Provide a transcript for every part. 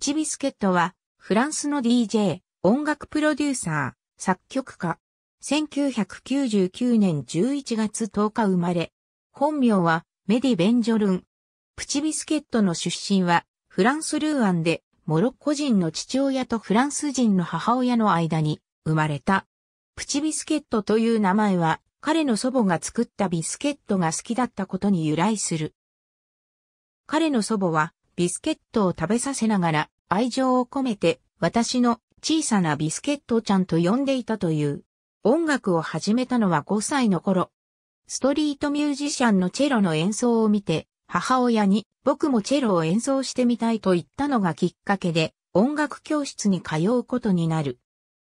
プチビスケットは、フランスの DJ、音楽プロデューサー、作曲家。1999年11月10日生まれ。本名は、メディ・ベンジョルン。プチビスケットの出身は、フランス・ルーアンで、モロッコ人の父親とフランス人の母親の間に生まれた。プチビスケットという名前は、彼の祖母が作ったビスケットが好きだったことに由来する。彼の祖母はビスケットを食べさせながら愛情を込めて私の小さなビスケットちゃんと呼んでいたという。音楽を始めたのは5歳の頃。ストリートミュージシャンのチェロの演奏を見て、母親に僕もチェロを演奏してみたいと言ったのがきっかけで音楽教室に通うことになる。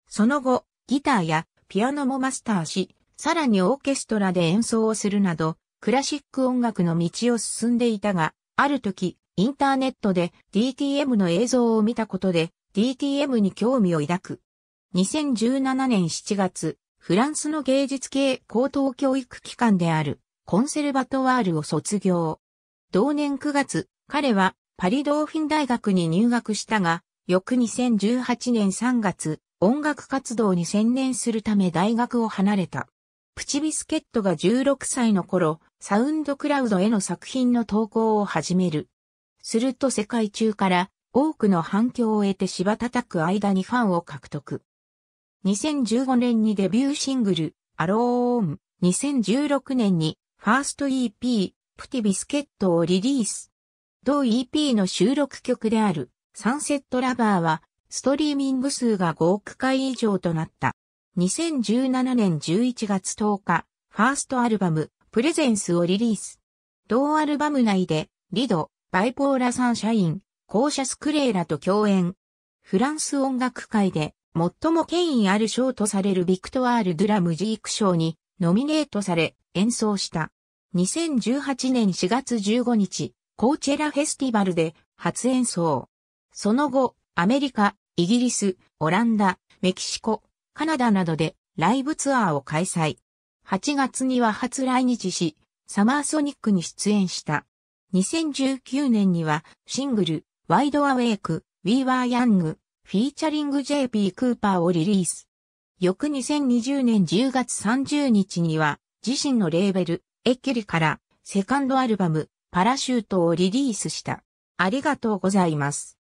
その後、ギターやピアノもマスターし、さらにオーケストラで演奏をするなど、クラシック音楽の道を進んでいたが、ある時、インターネットで DTM の映像を見たことで DTM に興味を抱く。2017年7月、フランスの芸術系高等教育機関であるコンセルバトワールを卒業。同年9月、彼はパリドーフィン大学に入学したが、翌2018年3月、音楽活動に専念するため大学を離れた。プチビスケットが16歳の頃、サウンドクラウドへの作品の投稿を始める。すると世界中から多くの反響を得て芝叩く間にファンを獲得。2015年にデビューシングル、アローン、2016年にファースト EP、プティビスケットをリリース。同 EP の収録曲である、サンセットラバーは、ストリーミング数が5億回以上となった。2017年11月10日、ファーストアルバム、プレゼンスをリリース。同アルバム内で、リド、バイポーラサンシャイン、コーシャス・クレーラと共演。フランス音楽界で最も権威ある賞とされるビクトワール・ドゥラ・ムジーク賞にノミネートされ演奏した。2018年4月15日、コーチェラフェスティバルで初演奏。その後、アメリカ、イギリス、オランダ、メキシコ、カナダなどでライブツアーを開催。8月には初来日し、サマーソニックに出演した。2019年にはシングル、ワイドアウェイク、ウィーワーヤング、フィーチャリング JP クーパーをリリース。翌2020年10月30日には、自身のレーベル、エッケリから、セカンドアルバム、パラシュートをリリースした。ありがとうございます。